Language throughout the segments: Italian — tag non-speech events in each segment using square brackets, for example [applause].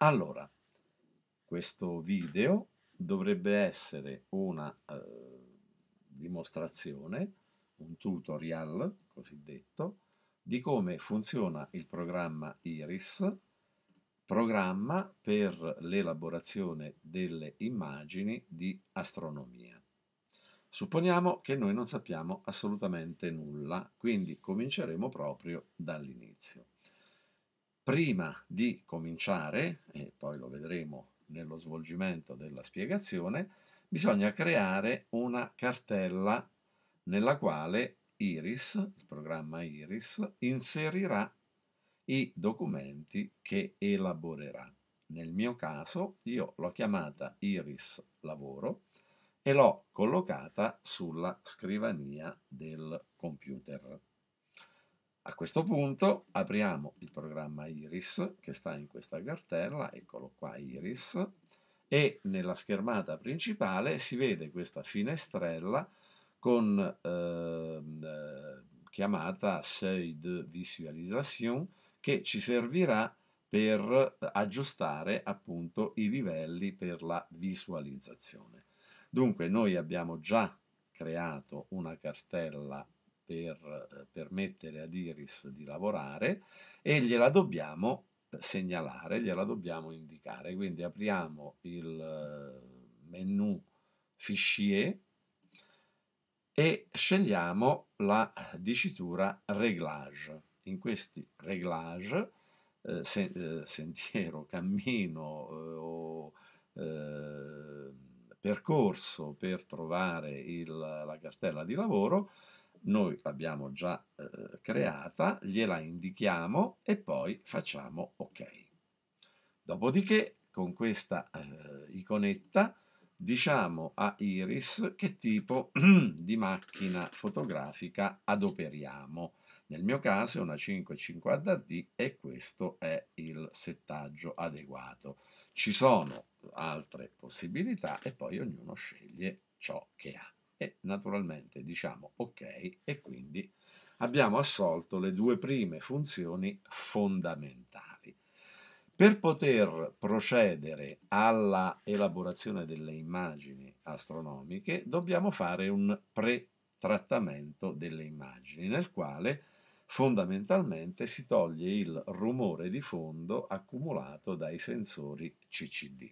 Allora, questo video dovrebbe essere una eh, dimostrazione, un tutorial cosiddetto, di come funziona il programma Iris, programma per l'elaborazione delle immagini di astronomia. Supponiamo che noi non sappiamo assolutamente nulla, quindi cominceremo proprio dall'inizio prima di cominciare, e poi lo vedremo nello svolgimento della spiegazione, bisogna creare una cartella nella quale Iris, il programma Iris, inserirà i documenti che elaborerà. Nel mio caso io l'ho chiamata Iris Lavoro e l'ho collocata sulla scrivania del computer. A questo punto apriamo il programma Iris che sta in questa cartella, eccolo qua Iris, e nella schermata principale si vede questa finestrella con ehm, eh, chiamata Shade Visualization che ci servirà per aggiustare appunto i livelli per la visualizzazione. Dunque noi abbiamo già creato una cartella per eh, permettere ad Iris di lavorare e gliela dobbiamo eh, segnalare, gliela dobbiamo indicare. Quindi apriamo il eh, menu fichier e scegliamo la dicitura reglage. In questi reglage, eh, se, eh, sentiero, [laughs] cammino eh, o percorso per trovare il, la cartella di lavoro, noi l'abbiamo già eh, creata, gliela indichiamo e poi facciamo ok. Dopodiché con questa eh, iconetta diciamo a Iris che tipo [clears throat] di macchina fotografica adoperiamo. Nel mio caso è una 550D e questo è il settaggio adeguato. Ci sono altre possibilità e poi ognuno sceglie ciò che ha e naturalmente diciamo ok e quindi abbiamo assolto le due prime funzioni fondamentali. Per poter procedere alla elaborazione delle immagini astronomiche dobbiamo fare un pretrattamento delle immagini nel quale fondamentalmente si toglie il rumore di fondo accumulato dai sensori CCD.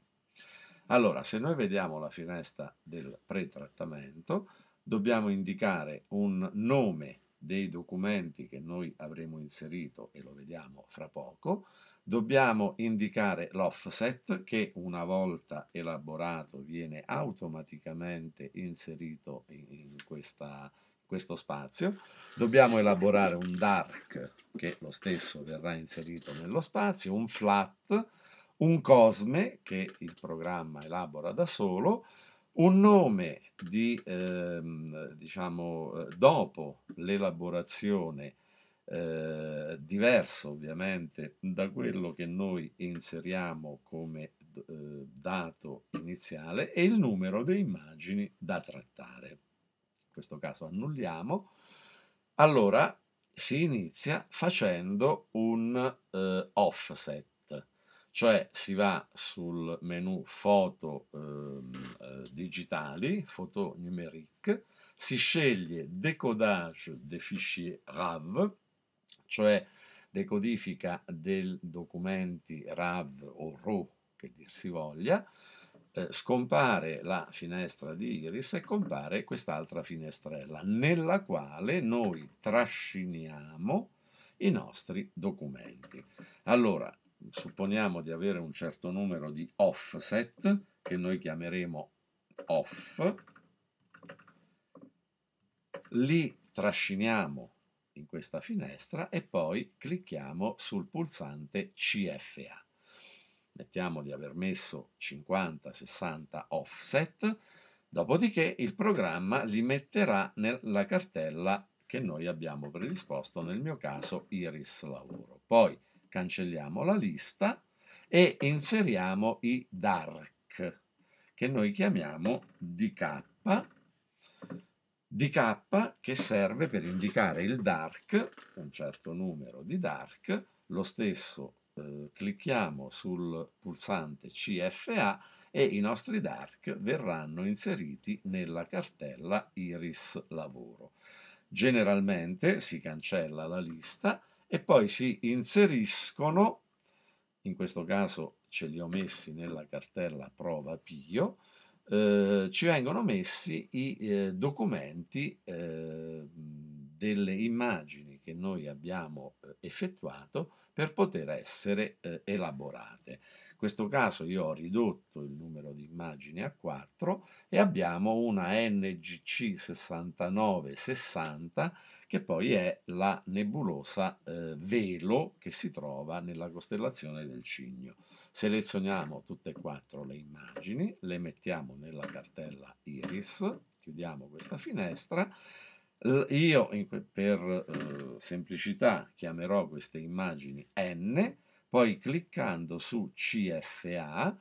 Allora, se noi vediamo la finestra del pretrattamento, dobbiamo indicare un nome dei documenti che noi avremo inserito e lo vediamo fra poco. Dobbiamo indicare l'offset che una volta elaborato viene automaticamente inserito in, questa, questo spazio. Dobbiamo elaborare un dark che lo stesso verrà inserito nello spazio, un flat un cosme che il programma elabora da solo, un nome di, ehm, diciamo, eh, dopo l'elaborazione eh, diverso ovviamente da quello che noi inseriamo come eh, dato iniziale e il numero di immagini da trattare. In questo caso annulliamo. Allora si inizia facendo un eh, offset cioè si va sul menu foto ehm, eh, digitali, foto numerique, si sceglie decodage des fichiers RAV, cioè decodifica dei documenti RAV o RAW che dir si voglia, eh, scompare la finestra di Iris e compare quest'altra finestrella nella quale noi trasciniamo i nostri documenti. Allora, supponiamo di avere un certo numero di offset che noi chiameremo off, li trasciniamo in questa finestra e poi clicchiamo sul pulsante CFA. Mettiamo di aver messo 50-60 offset, dopodiché il programma li metterà nella cartella che noi abbiamo predisposto, nel mio caso Iris Lavoro. Poi cancelliamo la lista e inseriamo i dark che noi chiamiamo dk dk che serve per indicare il dark un certo numero di dark lo stesso eh, clicchiamo sul pulsante CFA e i nostri dark verranno inseriti nella cartella Iris Lavoro. Generalmente si cancella la lista e poi si inseriscono, in questo caso ce li ho messi nella cartella prova Pio, eh, ci vengono messi i eh, documenti eh, delle immagini che noi abbiamo eh, effettuato per poter essere eh, elaborate. In questo caso io ho ridotto il numero di pagine A4 e abbiamo una NGC 6960 che poi è la nebulosa eh, Velo che si trova nella costellazione del Cigno. Selezioniamo tutte e quattro le immagini, le mettiamo nella cartella Iris, chiudiamo questa finestra. Io per eh, semplicità chiamerò queste immagini N, poi cliccando su CFA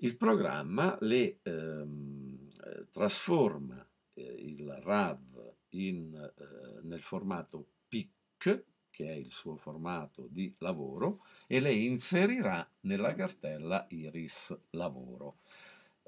il programma le ehm, trasforma eh, il RAV in, eh, nel formato PIC, che è il suo formato di lavoro, e le inserirà nella cartella Iris Lavoro.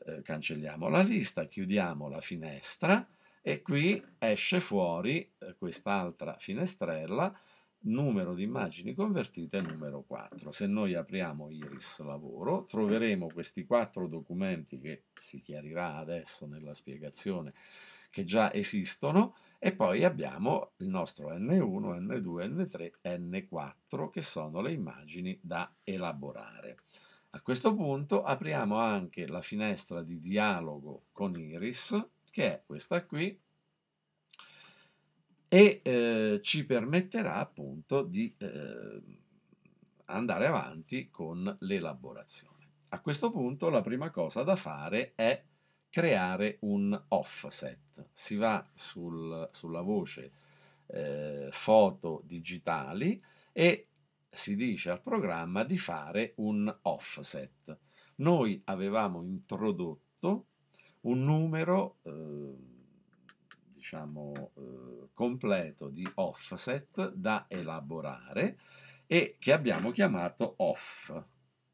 Eh, cancelliamo la lista, chiudiamo la finestra e qui esce fuori eh, quest'altra finestrella numero di immagini convertite numero 4. Se noi apriamo Iris Lavoro troveremo questi quattro documenti che si chiarirà adesso nella spiegazione che già esistono e poi abbiamo il nostro N1, N2, N3, N4 che sono le immagini da elaborare. A questo punto apriamo anche la finestra di dialogo con Iris che è questa qui e eh, ci permetterà appunto di eh, andare avanti con l'elaborazione. A questo punto la prima cosa da fare è creare un offset. Si va sul, sulla voce eh, foto digitali e si dice al programma di fare un offset. Noi avevamo introdotto un numero eh, diciamo, eh, completo di offset da elaborare e che abbiamo chiamato off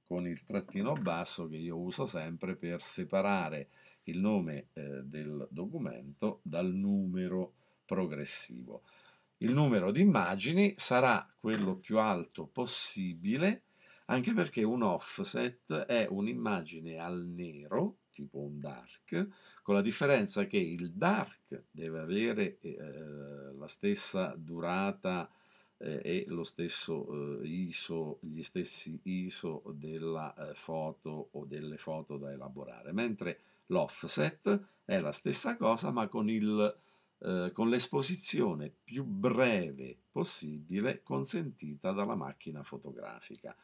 con il trattino basso che io uso sempre per separare il nome eh, del documento dal numero progressivo. Il numero di immagini sarà quello più alto possibile anche perché un offset è un'immagine al nero, tipo un dark, con la differenza che il dark deve avere eh, eh la stessa durata eh, e lo stesso eh, ISO, gli stessi ISO della eh, foto o delle foto da elaborare, mentre l'offset è la stessa cosa ma con il eh, con l'esposizione più breve possibile consentita dalla macchina fotografica.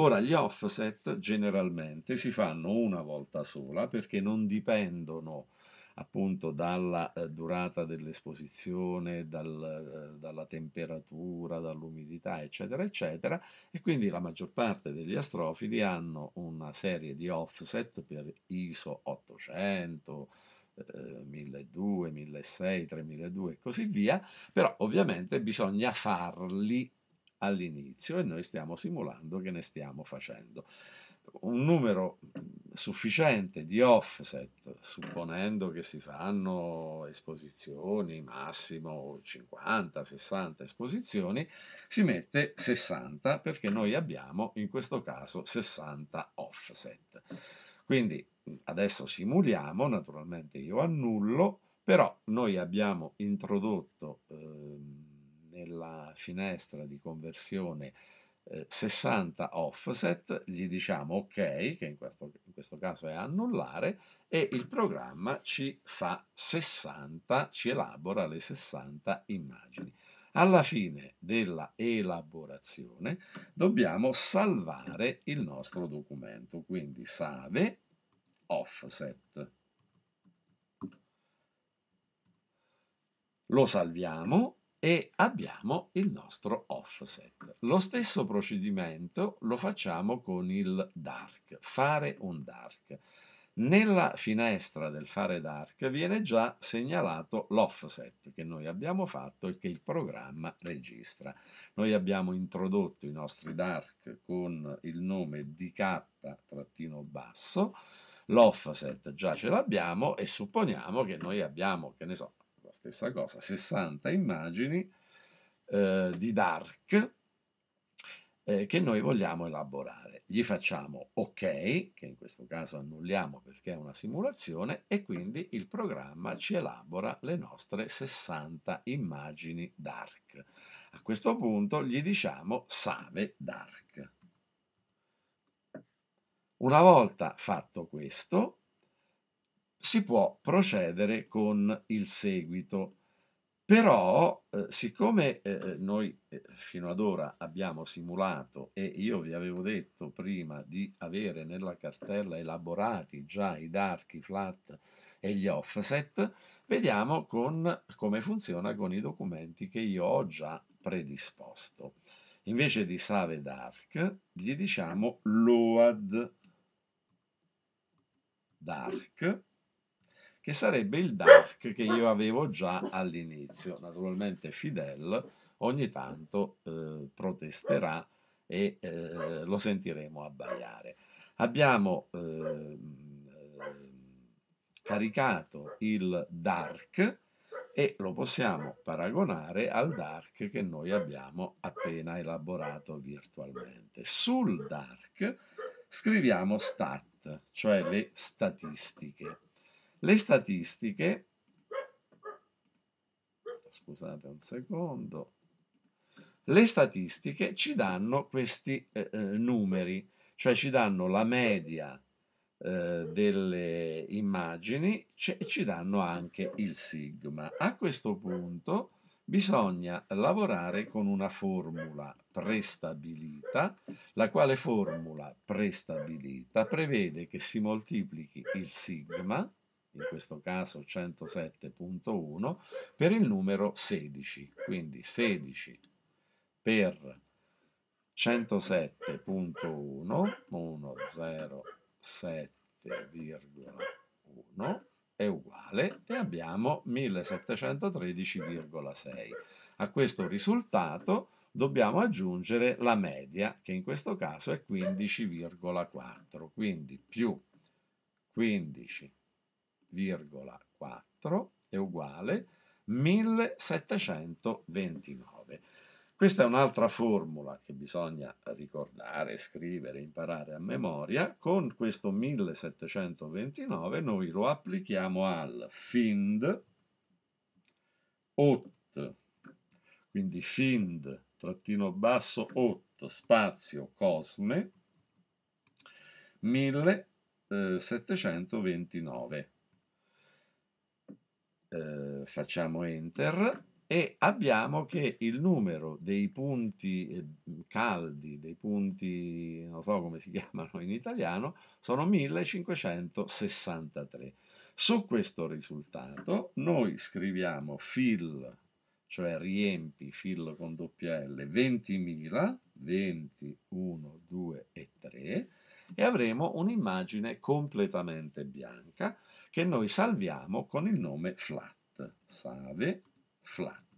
Ora, gli offset generalmente si fanno una volta sola perché non dipendono appunto dalla eh, durata dell'esposizione, dal, eh, dalla temperatura, dall'umidità, eccetera, eccetera, e quindi la maggior parte degli astrofili hanno una serie di offset per ISO 800, eh, 1200, 1600, 3200 e così via, però ovviamente bisogna farli all'inizio e noi stiamo simulando che ne stiamo facendo. Un numero sufficiente di offset, supponendo che si fanno esposizioni, massimo 50-60 esposizioni, si mette 60 perché noi abbiamo in questo caso 60 offset. Quindi adesso simuliamo, naturalmente io annullo, però noi abbiamo introdotto... Ehm, nella finestra di conversione 60 eh, offset, gli diciamo ok, che in questo, in questo, caso è annullare, e il programma ci fa 60, ci elabora le 60 immagini. Alla fine della elaborazione dobbiamo salvare il nostro documento, quindi save offset. Lo salviamo e abbiamo il nostro offset. Lo stesso procedimento lo facciamo con il dark, fare un dark. Nella finestra del fare dark viene già segnalato l'offset che noi abbiamo fatto e che il programma registra. Noi abbiamo introdotto i nostri dark con il nome dk-basso, l'offset già ce l'abbiamo e supponiamo che noi abbiamo, che ne so, la stessa cosa, 60 immagini eh, di Dark eh, che noi vogliamo elaborare. Gli facciamo OK, che in questo caso annulliamo perché è una simulazione, e quindi il programma ci elabora le nostre 60 immagini Dark. A questo punto gli diciamo save Dark. Una volta fatto questo, si può procedere con il seguito. Però, eh, siccome eh, eh, noi eh, fino ad ora abbiamo simulato e io vi avevo detto prima di avere nella cartella elaborati già i dark, i flat e gli offset, vediamo con, come funziona con i documenti che io ho già predisposto. Invece di save dark, gli diciamo load dark che sarebbe il dark che io avevo già all'inizio. Naturalmente Fidel ogni tanto eh, protesterà e eh, lo sentiremo abbaiare. Abbiamo eh, caricato il dark e lo possiamo paragonare al dark che noi abbiamo appena elaborato virtualmente. Sul dark scriviamo STAT, cioè le statistiche. Le statistiche, scusate un secondo, le statistiche ci danno questi eh, eh numeri, cioè ci danno la media eh, delle immagini e ci danno anche il sigma. A questo punto bisogna lavorare con una formula prestabilita, la quale formula prestabilita prevede che si moltiplichi il sigma in questo caso 107.1, per il numero 16. Quindi 16 per 107.1, 107,1 è uguale e abbiamo 1713,6. A questo risultato dobbiamo aggiungere la media, che in questo caso è 15,4, quindi più 15,4 1,4 è uguale 1729. Questa è un'altra formula che bisogna ricordare, scrivere, imparare a memoria. Con questo 1729 noi lo applichiamo al find ot, quindi find trattino basso ot spazio cosme 1729 eh, facciamo enter e abbiamo che il numero dei punti eh, caldi, dei punti, non so come si [laughs] chiamano in italiano, sono 1563. Su questo risultato noi scriviamo fill, cioè riempi fill con doppia L, 20.000, 20, 1, 2 e 3, e avremo un'immagine completamente bianca che noi salviamo con il nome flat, save flat.